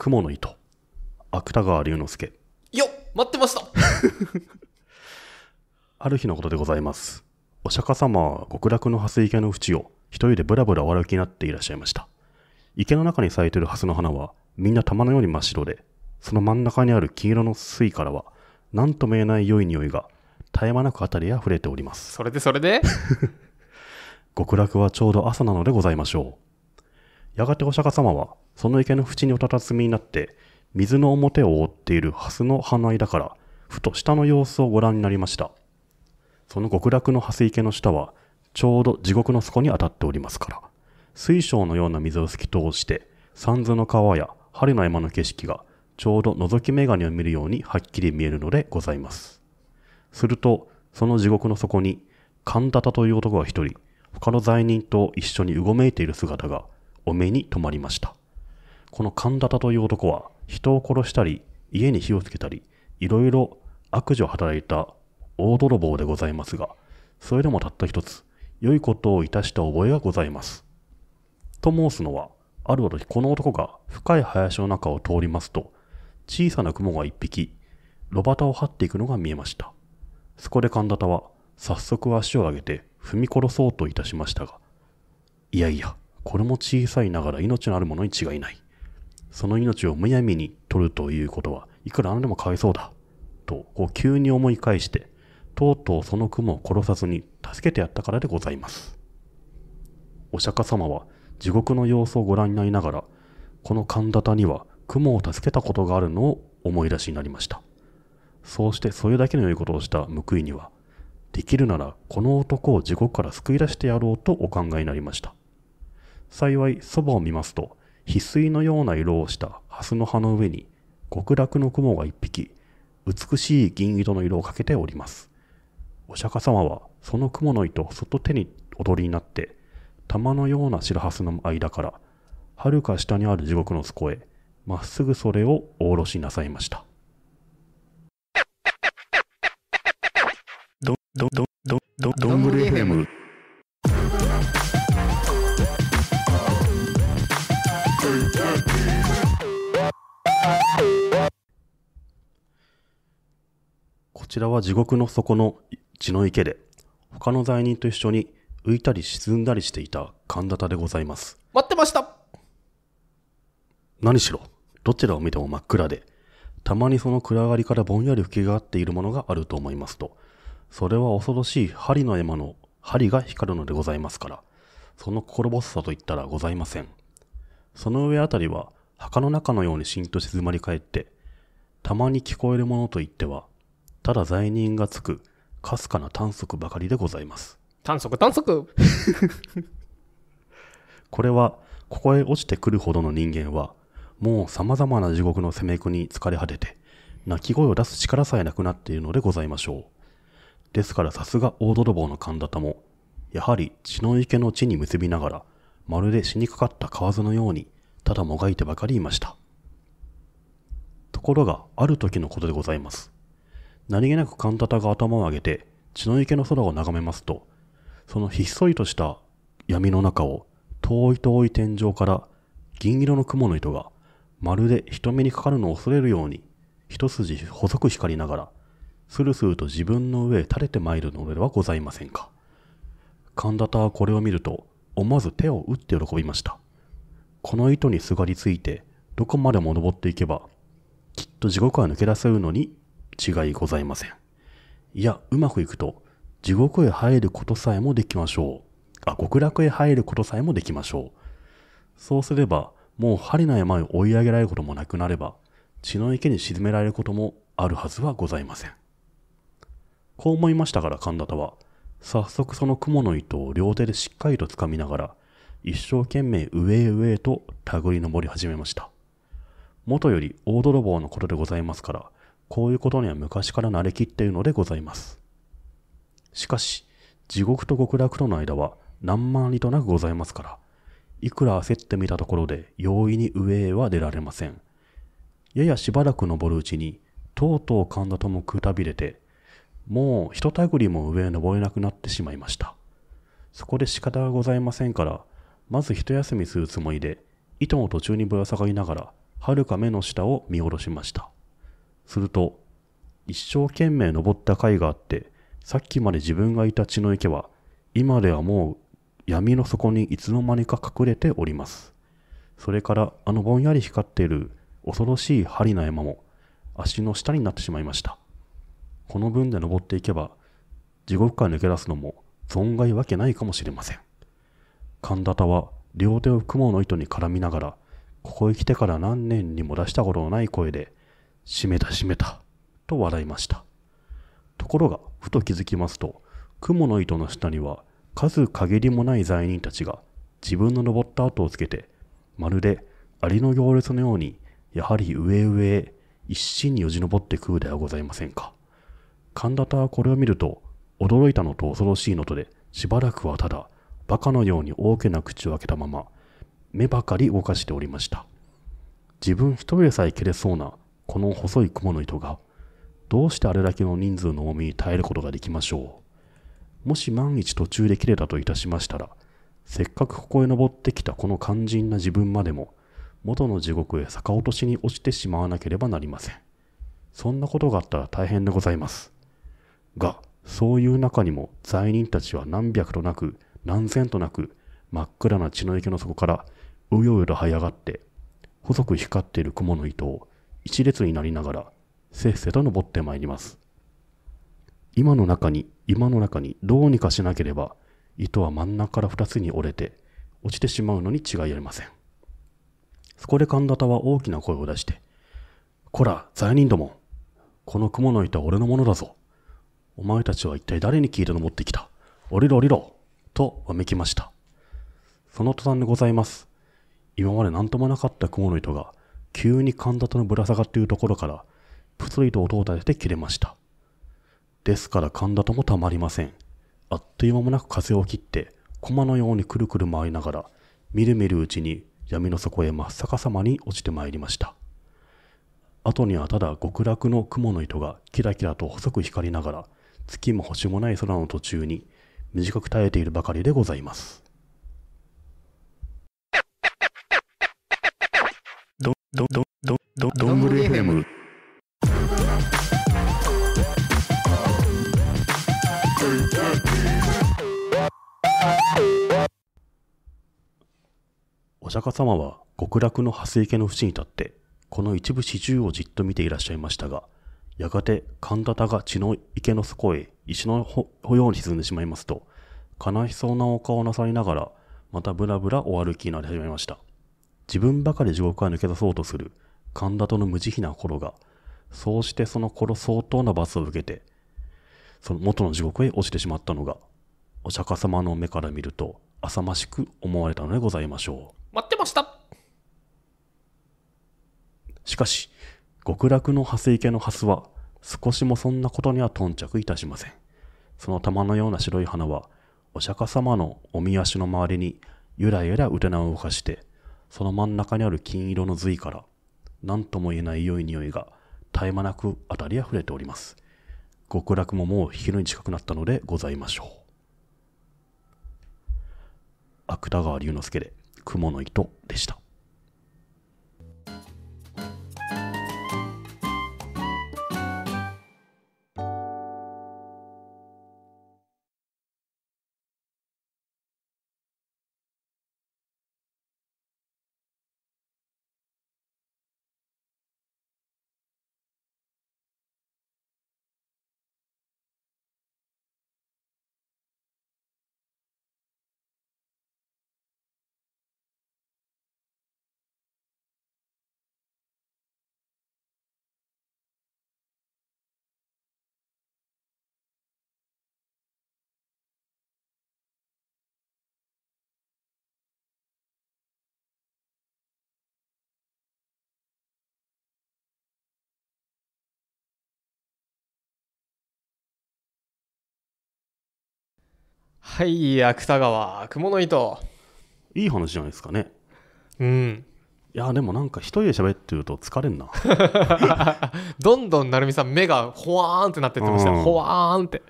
雲の糸芥川龍之介よっ待ってました ある日のことでございますお釈迦様は極楽の蓮池の淵を一人でぶらぶらお歩きになっていらっしゃいました池の中に咲いている蓮の花はみんな玉のように真っ白でその真ん中にある黄色の水からは何とも言えない良い匂いが絶え間なく辺りへ溢れておりますそれでそれで 極楽はちょうど朝なのでございましょうやがてお釈迦様は、その池の縁におたたずみになって、水の表を覆っている蓮の花枝から、ふと下の様子をご覧になりました。その極楽の蓮池の下は、ちょうど地獄の底に当たっておりますから、水晶のような水を透き通して、三途の川や春の山の景色が、ちょうど覗き眼鏡を見るようにはっきり見えるのでございます。すると、その地獄の底に、カンタタという男が一人、他の罪人と一緒にうごめいている姿がお目に留まりました。この神田田という男は、人を殺したり、家に火をつけたり、いろいろ悪事を働いた大泥棒でございますが、それでもたった一つ、良いことをいたした覚えがございます。と申すのは、ある時この男が深い林の中を通りますと、小さな雲が一匹、炉端を張っていくのが見えました。そこで神田田は、早速足を上げて踏み殺そうといたしましたが、いやいや、これも小さいながら命のあるものに違いない。その命をむやみに取るということはいくらあんでもかわいそうだ。と、こう急に思い返して、とうとうその雲を殺さずに助けてやったからでございます。お釈迦様は地獄の様子をご覧になりながら、この神田には雲を助けたことがあるのを思い出しになりました。そうしてそれだけの良いことをした報いには、できるならこの男を地獄から救い出してやろうとお考えになりました。幸いそばを見ますと、翡翠のような色をした蓮の葉の上に極楽の雲が一匹、美しい銀色の色をかけております。お釈迦様はその雲の糸をそっと手に踊りになって、玉のような白蓮の間から、はるか下にある地獄の底へ、まっすぐそれをお下ろしなさいました。ど、ど、ど、ど、ど、どんぐり FM。ちらは地獄の底の血の池で、他の罪人と一緒に浮いたり沈んだりしていた神田でございます。待ってました何しろ、どちらを見ても真っ暗で、たまにその暗がりからぼんやり吹きがっているものがあると思いますと、それは恐ろしい針の山の針が光るのでございますから、その心細さといったらございません。その上あたりは墓の中のようにしんと静まり返って、たまに聞こえるものといっては、ただ罪人がつく、かすかな短足ばかりでございます。短足短足 これは、ここへ落ちてくるほどの人間は、もう様々な地獄の攻めくに疲れ果てて、泣き声を出す力さえなくなっているのでございましょう。ですからさすが大泥棒の神田田も、やはり血の池の地に結びながら、まるで死にかかった蛙のように、ただもがいてばかりいました。ところが、ある時のことでございます。何気なくカンタタが頭を上げて血の池の空を眺めますとそのひっそりとした闇の中を遠い遠い天井から銀色の雲の糸がまるで人目にかかるのを恐れるように一筋細く光りながらスルスルと自分の上へ垂れてまいるのではございませんか神田田はこれを見ると思わず手を打って喜びましたこの糸にすがりついてどこまでも登っていけばきっと地獄は抜け出せるのに違いございません。いや、うまくいくと、地獄へ入ることさえもできましょう。あ、極楽へ入ることさえもできましょう。そうすれば、もう針の山へ追い上げられることもなくなれば、血の池に沈められることもあるはずはございません。こう思いましたから神田田は、早速その雲の糸を両手でしっかりと掴みながら、一生懸命上へ上へと手繰り登り始めました。元より大泥棒のことでございますから、こういうことには昔から慣れきっているのでございます。しかし、地獄と極楽との間は何万里となくございますから、いくら焦ってみたところで容易に上へは出られません。ややしばらく登るうちに、とうとう神田ともくたびれて、もうひとたぐりも上へ登れなくなってしまいました。そこで仕方がございませんから、まず一休みするつもりで、糸の途中にぶら下がりながら、はるか目の下を見下ろしました。すると、一生懸命登った甲斐があって、さっきまで自分がいた血の池は、今ではもう闇の底にいつの間にか隠れております。それから、あのぼんやり光っている恐ろしい針の山も、足の下になってしまいました。この分で登っていけば、地獄から抜け出すのも、存外わけないかもしれません。神田田は、両手を雲の糸に絡みながら、ここへ来てから何年にも出したことのない声で、閉めた閉めた、と笑いました。ところが、ふと気づきますと、雲の糸の下には数限りもない罪人たちが自分の登った跡をつけて、まるでアリの行列のように、やはり上上へ一心によじ登ってくるではございませんか。神田田はこれを見ると、驚いたのと恐ろしいのとで、しばらくはただ、バカのように大きな口を開けたまま、目ばかり動かしておりました。自分一人でさえ蹴れそうなこの細い雲の糸が、どうしてあれだけの人数の重みに耐えることができましょう。もし万一途中で切れたといたしましたら、せっかくここへ登ってきたこの肝心な自分までも、元の地獄へ逆落としに落ちてしまわなければなりません。そんなことがあったら大変でございます。が、そういう中にも罪人たちは何百となく、何千となく、真っ暗な血の池の底から、うようよと這い上がって、細く光っている雲の糸を一列になりながらせっせと登ってまいります今の中に今の中にどうにかしなければ糸は真ん中から二つに折れて落ちてしまうのに違いありませんそこで神田田は大きな声を出して「こら罪人どもこの雲の糸は俺のものだぞお前たちは一体誰に聞いて登ってきた降りろ降りろ!」とわめきましたその途端でございます今まで何ともなかった雲の糸が急に神田とのぶら下がっているところから、ぷつりと音を立てて切れました。ですから神田ともたまりません。あっという間もなく風を切って、駒のようにくるくる回りながら、みるみるうちに闇の底へ真っ逆さまに落ちてまいりました。後にはただ極楽の雲の糸がキラキラと細く光りながら、月も星もない空の途中に短く耐えているばかりでございます。ど、ど、ど、ど、ど、どんぐり FM。お釈迦様は極楽の蓮池の淵に立って、この一部始終をじっと見ていらっしゃいましたが、やがて神田田が血の池の底へ石のほように沈んでしまいますと、悲しそうなお顔をなさりながら、またぶらぶらお歩きになり始めました。自分ばかり地獄から抜け出そうとする神田との無慈悲な心が、そうしてその頃相当な罰を受けて、その元の地獄へ落ちてしまったのが、お釈迦様の目から見ると、浅ましく思われたのでございましょう。待ってましたしかし、極楽の蓮池の蓮は、少しもそんなことには頓着いたしません。その玉のような白い花は、お釈迦様のおみ足の周りにゆらゆらうてなを動かして、その真ん中にある金色の髄から、何とも言えない良い匂いが絶え間なく当たりあふれております。極楽ももう昼に近くなったのでございましょう。芥川龍之介で、雲の糸でした。はい、芥川、蛛の糸。いい話じゃないですかね。うん。いやでもなんか一人で喋ってると疲れんな どんどん成美さん目がほわーんってなってってましたよ、ほわーんって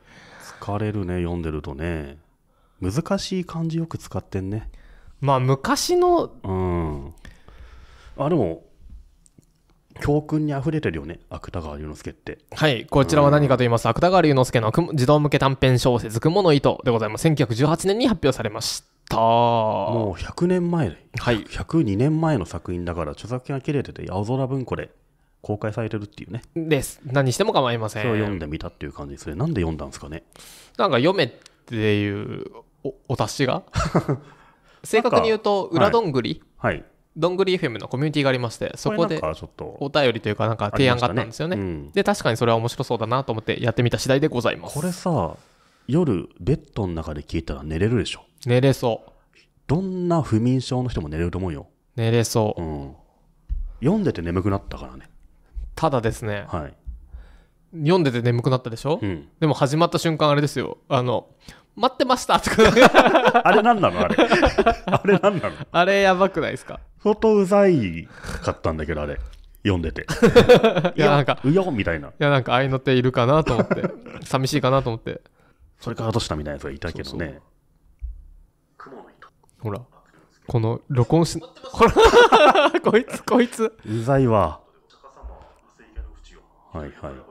疲れるね読んでるとね難しい漢字よく使ってんねまあ昔のうんあでも教訓にあふれてるよね芥川龍之介ってはいこちらは何かと言いますと芥川龍之介の児童向け短編小説「雲の糸」でございます1918年に発表されましたもう100年前はい102年前の作品だから著作権が切れてて青空文庫で公開されてるっていうねです何しても構いませんそれを読んでみたっていう感じですねなんで読んだんですかねなんか読めっていうおお達しが 正確に言うと「裏どんぐり」はい、はいどんぐり FM のコミュニティがありましてそこでお便りというかなんか提案があったんですよね、ねうん、で確かにそれは面白そうだなと思ってやってみた次第でございますこれさ夜ベッドの中で聞いたら寝れるでしょ寝れそうどんな不眠症の人も寝れると思うよ寝れそう、うん、読んでて眠くなったからねただですね、はい、読んでて眠くなったでしょ、うん、でも始まった瞬間あれですよあの待ってましたとか あれんなのあれあれんなのあれやばくないですか相当うざいかったんだけどあれ読んでて いやなんかうよみたいないやなんか合いの手いるかなと思って 寂しいかなと思ってそれからどうしたみたいなやつがいたけどねほらこの録音しほらこいつこいつうざいわはいはい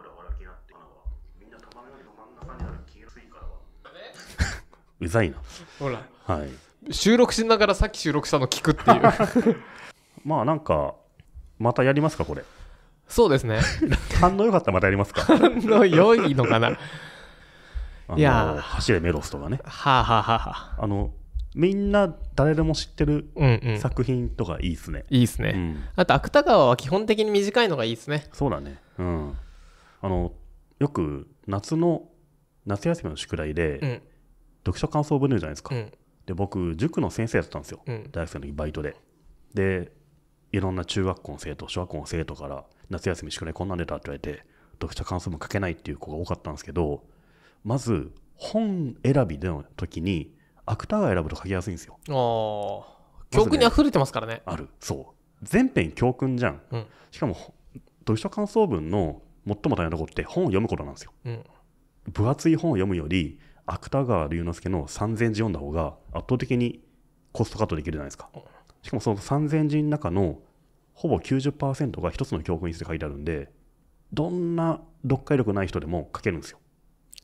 うざいなほら、はい、収録しながらさっき収録したの聞くっていう まあなんかまたやりますかこれそうですね 反応良かったらまたやりますか反応良いのかないや走れメロスとかねはあはあはああのみんな誰でも知ってる作品とかいいですね、うんうん、いいですね、うん、あと芥川は基本的に短いのがいいですねそうだねうんあのよく夏の夏休みの宿題で、うん、読書感想文じゃないですか、うん、で僕塾の先生やったんですよ、うん、大学生の時バイトででいろんな中学校の生徒小学校の生徒から夏休み宿題こんなん出たって言われて読書感想文書けないっていう子が多かったんですけどまず本選びでの時に芥川選ぶと書きやすいんですよああ、教訓にあふれてますからね、ね、あるそう全編教訓じゃん、うん、しかも読書感想文の最も大変なところって本を読むことなんですよ、うん、分厚い本を読むより芥川龍之介の3000字読んだ方が圧倒的にコストカットできるじゃないですか。しかもその3000字の中のほぼ90%が一つの教訓にして書いてあるんで、どんな読解力ない人でも書けるんですよ。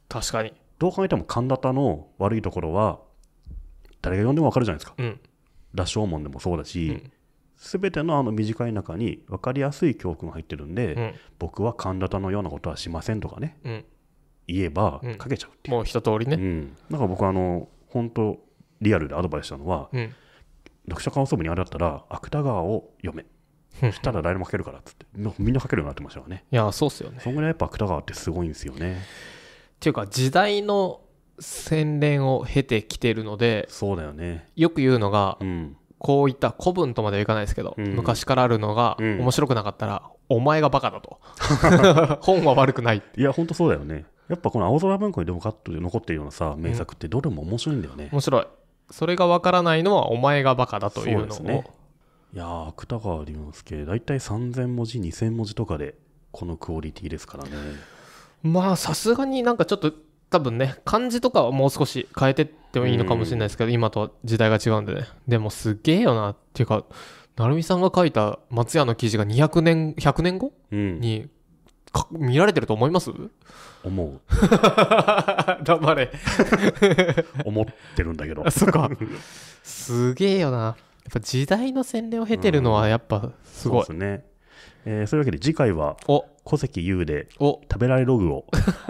確かに。どう考えても神田の悪いところは、誰が読んでもわかるじゃないですか。羅生門でもそうだし、す、うん、べ、てのあの短い中に分かりやすい教訓が入ってるんで、うん、僕は神田のようなことはしませんとかね、うん、言えば書けちゃうもう一通りね、うん、だから僕あの本当リアルでアドバイスしたのは、うん、読書感想文にあれだったら芥川を読めそしたら誰も書けるからっつってみんな書けるようになってましたよねいやそうっすよねそんぐらいやっぱ芥川ってすごいんですよねっていうか時代の洗練を経てきてるのでそうだよねよく言うのが、うん、こういった古文とまではいかないですけど、うん、昔からあるのが、面白くなかったらお前がバカだと 本は悪くないいや本当そうだよねやっぱこの青空文庫にでもカットで残ってるようなさ名作ってどれも面白いんだよね、面白いそれがわからないのはお前がバカだというのをね、いや芥川龍之介大体3000文字2000文字とかでこのクオリティですからねまあさすがになんかちょっと多分ね漢字とかはもう少し変えてってもいいのかもしれないですけど、うん、今とは時代が違うんでねでもすげえよなっていうか成美さんが書いた松屋の記事が200年100年後、うん、に見られてると思います思う 黙れ 思ってるんだけどそっかすげえよなやっぱ時代の洗礼を経てるのはやっぱすごい、うん、そうですねえー、そういうわけで次回は小関優で食べられログを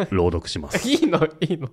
朗読します いいのいいの